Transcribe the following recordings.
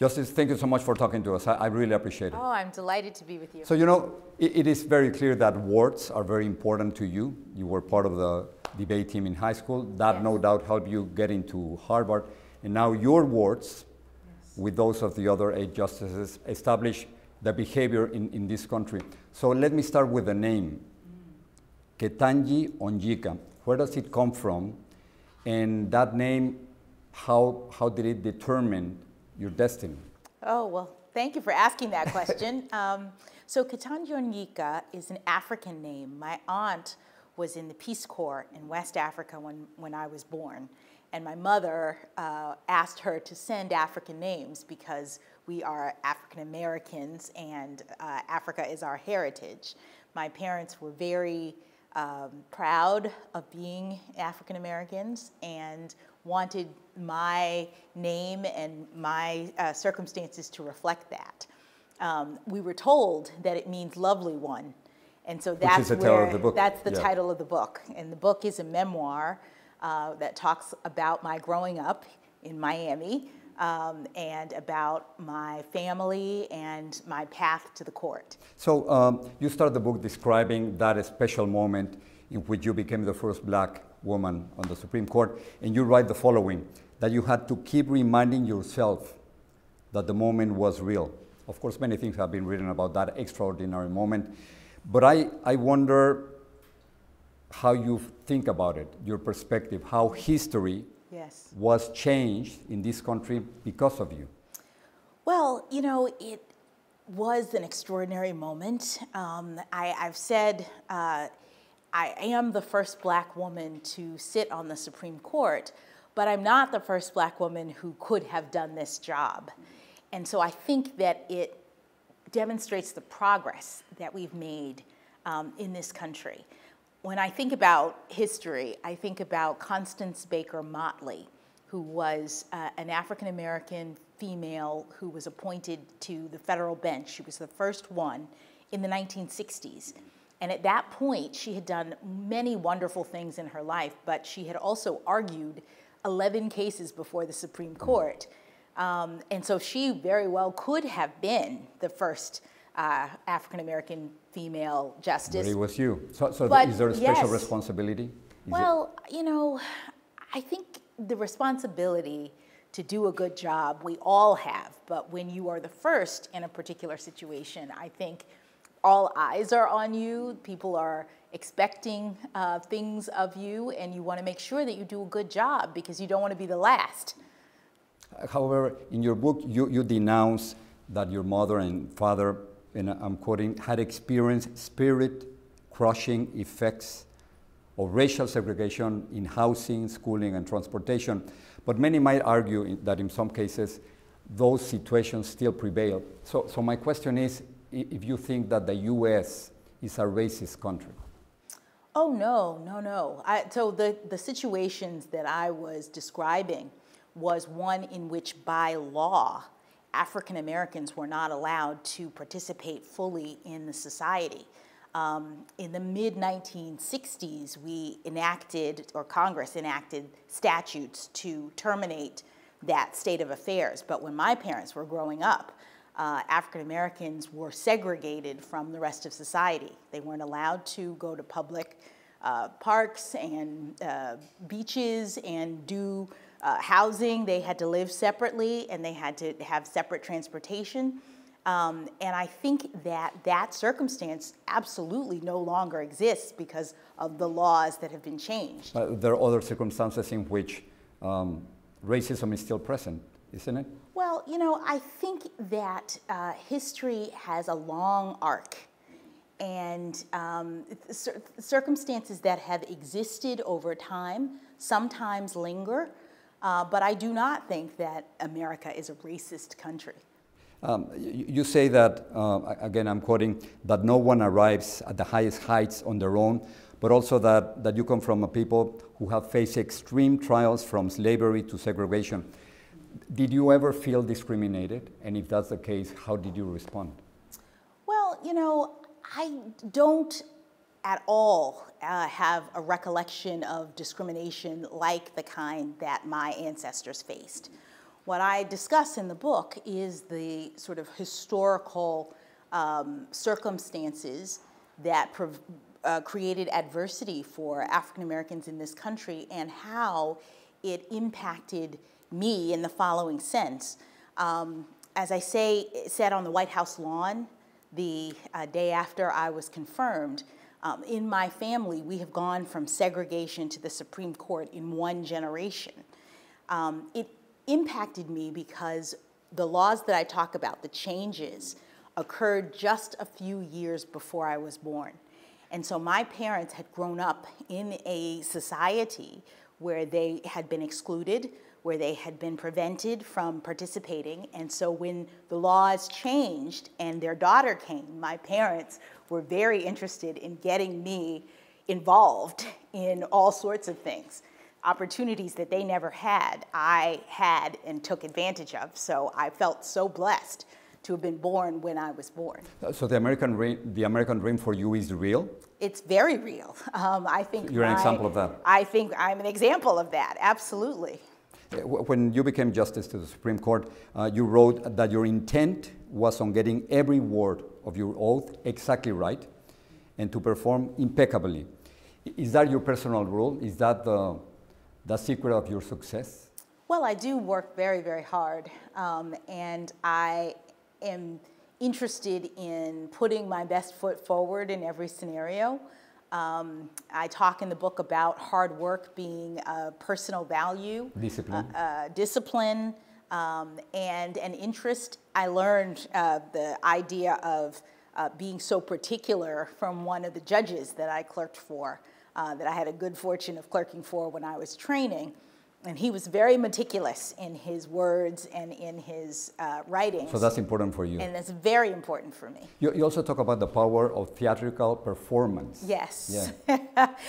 Justice, thank you so much for talking to us. I, I really appreciate it. Oh, I'm delighted to be with you. So, you know, it, it is very clear that wards are very important to you. You were part of the debate team in high school. That yes. no doubt helped you get into Harvard. And now your wards, yes. with those of the other eight justices, establish the behavior in, in this country. So let me start with the name. Mm. Ketanji Onjika. Where does it come from? And that name, how, how did it determine your destiny? Oh, well, thank you for asking that question. um, so Katanjonyika is an African name. My aunt was in the Peace Corps in West Africa when, when I was born. And my mother uh, asked her to send African names because we are African Americans and uh, Africa is our heritage. My parents were very um, proud of being African Americans and wanted my name and my uh, circumstances to reflect that. Um, we were told that it means lovely one. And so that's the where, the that's the yeah. title of the book. And the book is a memoir uh, that talks about my growing up in Miami um, and about my family and my path to the court. So um, you start the book describing that special moment in which you became the first black woman on the Supreme Court, and you write the following, that you had to keep reminding yourself that the moment was real. Of course, many things have been written about that extraordinary moment, but I, I wonder how you think about it, your perspective, how history yes. was changed in this country because of you? Well, you know, it was an extraordinary moment. Um, I, have said uh, I am the first black woman to sit on the Supreme Court, but I'm not the first black woman who could have done this job. And so I think that it demonstrates the progress that we've made um, in this country when I think about history, I think about Constance Baker Motley, who was uh, an African American female who was appointed to the federal bench. She was the first one in the 1960s. And at that point, she had done many wonderful things in her life, but she had also argued 11 cases before the Supreme Court. Um, and so she very well could have been the first uh, African American female justice. Agree with you. So, so but, is there a special yes. responsibility? Is well, it... you know, I think the responsibility to do a good job we all have, but when you are the first in a particular situation, I think all eyes are on you. People are expecting uh, things of you, and you want to make sure that you do a good job because you don't want to be the last. However, in your book, you, you denounce that your mother and father and I'm quoting, had experienced spirit crushing effects of racial segregation in housing, schooling, and transportation. But many might argue that in some cases, those situations still prevail. So, so my question is, if you think that the U.S. is a racist country. Oh, no, no, no. I, so the, the situations that I was describing was one in which by law, African Americans were not allowed to participate fully in the society. Um, in the mid 1960s, we enacted, or Congress enacted, statutes to terminate that state of affairs. But when my parents were growing up, uh, African Americans were segregated from the rest of society. They weren't allowed to go to public uh, parks and uh, beaches and do uh, housing, they had to live separately, and they had to have separate transportation. Um, and I think that that circumstance absolutely no longer exists because of the laws that have been changed. But there are other circumstances in which um, racism is still present, isn't it? Well, you know, I think that uh, history has a long arc. And um, circumstances that have existed over time sometimes linger uh, but I do not think that America is a racist country. Um, you say that, uh, again, I'm quoting, that no one arrives at the highest heights on their own, but also that, that you come from a people who have faced extreme trials from slavery to segregation. Did you ever feel discriminated? And if that's the case, how did you respond? Well, you know, I don't at all uh, have a recollection of discrimination like the kind that my ancestors faced. What I discuss in the book is the sort of historical um, circumstances that uh, created adversity for African Americans in this country and how it impacted me in the following sense. Um, as I say, sat on the White House lawn the uh, day after I was confirmed, um, in my family, we have gone from segregation to the Supreme Court in one generation. Um, it impacted me because the laws that I talk about, the changes, occurred just a few years before I was born. And so my parents had grown up in a society where they had been excluded, where they had been prevented from participating. And so when the laws changed and their daughter came, my parents were very interested in getting me involved in all sorts of things, opportunities that they never had, I had and took advantage of. So I felt so blessed to have been born when I was born. Uh, so the American dream, the American dream for you is real. It's very real. Um, I think so you're an I, example of that. I think I'm an example of that. Absolutely when you became justice to the Supreme Court, uh, you wrote that your intent was on getting every word of your oath exactly right and to perform impeccably. Is that your personal rule? Is that the, the secret of your success? Well, I do work very, very hard, um, and I am interested in putting my best foot forward in every scenario. Um, I talk in the book about hard work being a personal value, uh, discipline, uh, uh, discipline um, and an interest. I learned uh, the idea of uh, being so particular from one of the judges that I clerked for, that I had a good fortune of clerking for when I was training and he was very meticulous in his words and in his uh, So that's important for you. And that's very important for me. You, you also talk about the power of theatrical performance. Yes. Yeah.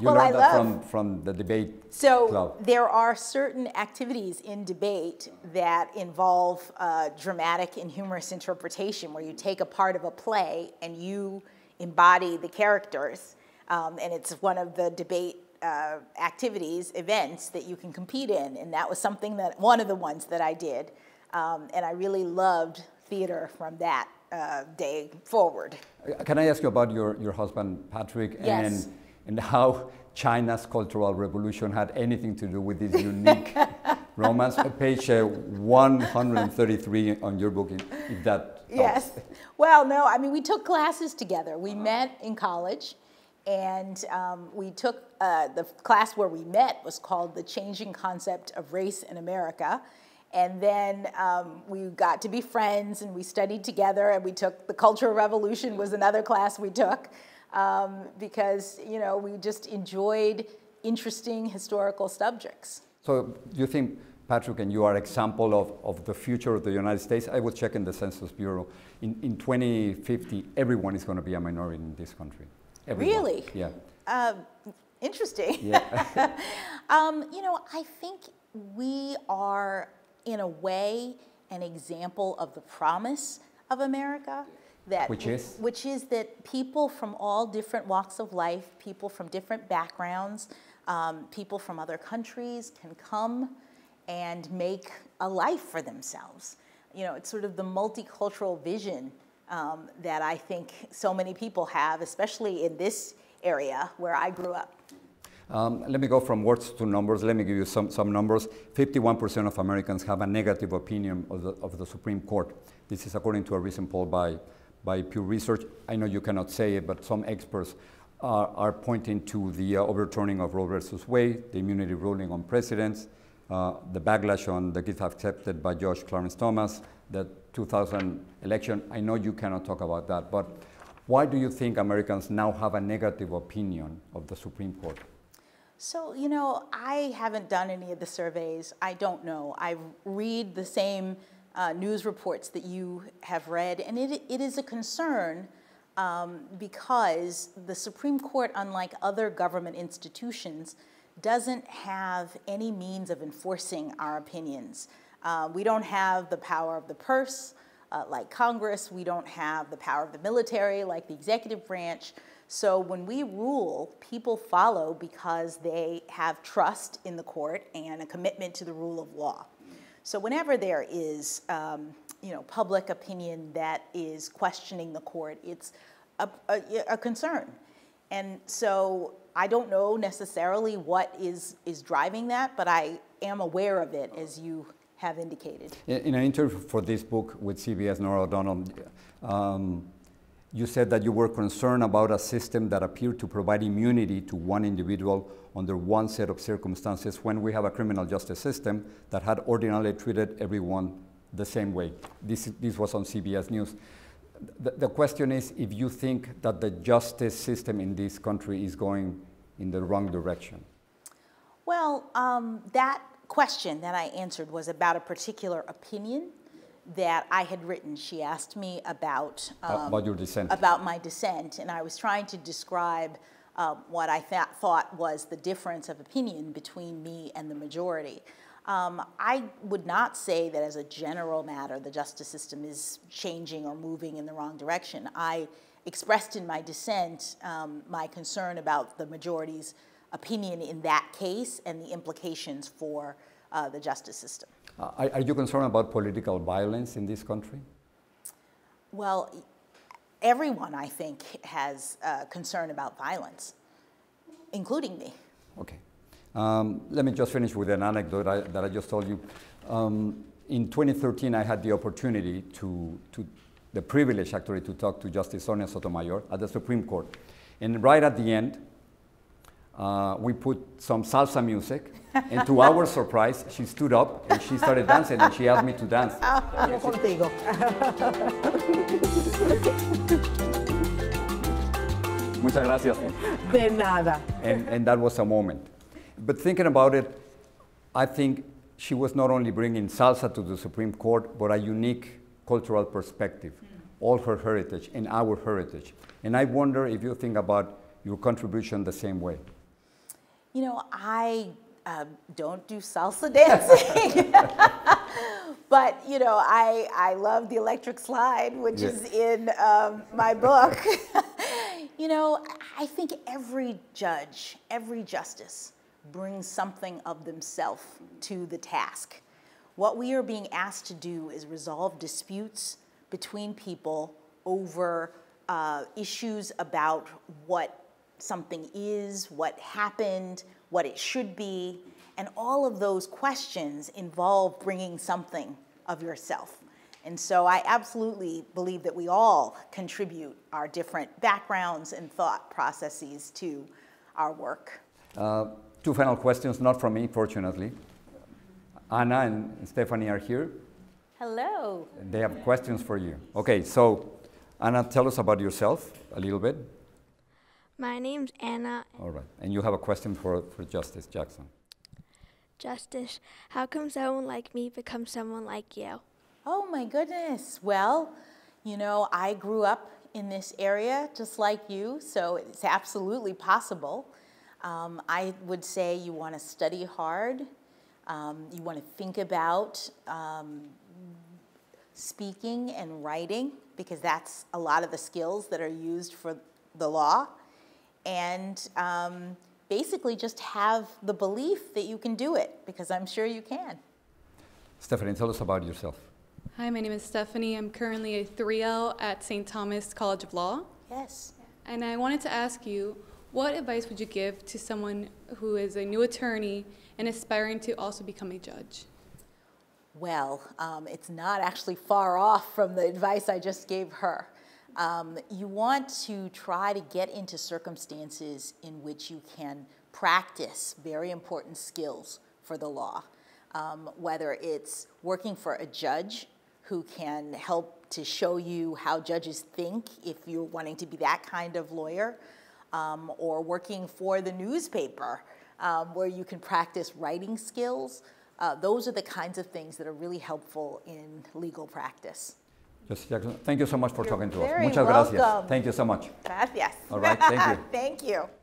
You well, learned I that love. from, from the debate So club. there are certain activities in debate that involve uh, dramatic and humorous interpretation where you take a part of a play and you embody the characters. Um, and it's one of the debate uh, activities, events that you can compete in. And that was something that, one of the ones that I did. Um, and I really loved theater from that uh, day forward. Uh, can I ask you about your, your husband, Patrick, yes. and, and how China's Cultural Revolution had anything to do with this unique romance? Uh, page uh, 133 on your book, if that Yes. Well, no, I mean, we took classes together. We uh -huh. met in college. And um, we took uh, the class where we met was called The Changing Concept of Race in America. And then um, we got to be friends and we studied together and we took the Cultural Revolution was another class we took um, because, you know, we just enjoyed interesting historical subjects. So you think, Patrick, and you are example of, of the future of the United States. I was checking the Census Bureau. In, in 2050, everyone is going to be a minority in this country. Everyone. Really? Yeah. Uh, interesting. Yeah. um, you know, I think we are, in a way, an example of the promise of America. That, which is? Which is that people from all different walks of life, people from different backgrounds, um, people from other countries can come and make a life for themselves. You know, it's sort of the multicultural vision um, that I think so many people have, especially in this area where I grew up. Um, let me go from words to numbers. Let me give you some, some numbers. 51% of Americans have a negative opinion of the, of the Supreme Court. This is according to a recent poll by, by Pew Research. I know you cannot say it, but some experts are, are pointing to the uh, overturning of Roe versus Wade, the immunity ruling on presidents, uh, the backlash on the gift accepted by Judge Clarence Thomas, that 2000 election. I know you cannot talk about that, but why do you think Americans now have a negative opinion of the Supreme Court? So, you know, I haven't done any of the surveys. I don't know. I read the same uh, news reports that you have read, and it, it is a concern um, because the Supreme Court, unlike other government institutions, doesn't have any means of enforcing our opinions. Uh, we don't have the power of the purse uh, like Congress. We don't have the power of the military like the executive branch. So when we rule, people follow because they have trust in the court and a commitment to the rule of law. So whenever there is, um, you know, public opinion that is questioning the court, it's a, a, a concern. And so I don't know necessarily what is, is driving that, but I am aware of it as you have indicated. In an interview for this book with CBS Nora O'Donnell, um, you said that you were concerned about a system that appeared to provide immunity to one individual under one set of circumstances when we have a criminal justice system that had ordinarily treated everyone the same way. This, this was on CBS News. The, the question is if you think that the justice system in this country is going in the wrong direction. Well, um, that question that I answered was about a particular opinion that I had written. She asked me about um, about your dissent, about my dissent, and I was trying to describe um, what I th thought was the difference of opinion between me and the majority. Um, I would not say that as a general matter the justice system is changing or moving in the wrong direction. I expressed in my dissent um, my concern about the majority's opinion in that case and the implications for uh, the justice system. Uh, are, are you concerned about political violence in this country? Well, everyone, I think, has uh, concern about violence, including me. Okay. Um, let me just finish with an anecdote I, that I just told you. Um, in 2013, I had the opportunity to, to, the privilege actually, to talk to Justice Sonia Sotomayor at the Supreme Court. And right at the end, uh, we put some salsa music. And to our surprise, she stood up and she started dancing and she asked me to dance. Ah, Muchas gracias. De nada. And, and that was a moment. But thinking about it, I think she was not only bringing salsa to the Supreme Court, but a unique cultural perspective, mm. all her heritage and our heritage. And I wonder if you think about your contribution the same way. You know, I um, don't do salsa dancing. but you know, I, I love the electric slide, which yeah. is in um, my book. you know, I think every judge, every justice brings something of themselves to the task. What we are being asked to do is resolve disputes between people over uh, issues about what something is, what happened, what it should be, and all of those questions involve bringing something of yourself. And so I absolutely believe that we all contribute our different backgrounds and thought processes to our work. Uh, two final questions, not from me, fortunately. Anna and Stephanie are here. Hello. They have questions for you. Okay, so Anna, tell us about yourself a little bit. My name's Anna. All right. And you have a question for, for Justice Jackson. Justice, how come someone like me becomes someone like you? Oh, my goodness. Well, you know, I grew up in this area just like you, so it's absolutely possible. Um, I would say you want to study hard, um, you want to think about um, speaking and writing, because that's a lot of the skills that are used for the law and um, basically just have the belief that you can do it because I'm sure you can. Stephanie, tell us about yourself. Hi, my name is Stephanie. I'm currently a 3L at St. Thomas College of Law. Yes. And I wanted to ask you, what advice would you give to someone who is a new attorney and aspiring to also become a judge? Well, um, it's not actually far off from the advice I just gave her. Um, you want to try to get into circumstances in which you can practice very important skills for the law, um, whether it's working for a judge who can help to show you how judges think if you're wanting to be that kind of lawyer, um, or working for the newspaper um, where you can practice writing skills. Uh, those are the kinds of things that are really helpful in legal practice. Jesse Jackson, thank you so much for You're talking to us. Muchas welcome. gracias. Thank you so much. Gracias. All right, thank you. thank you.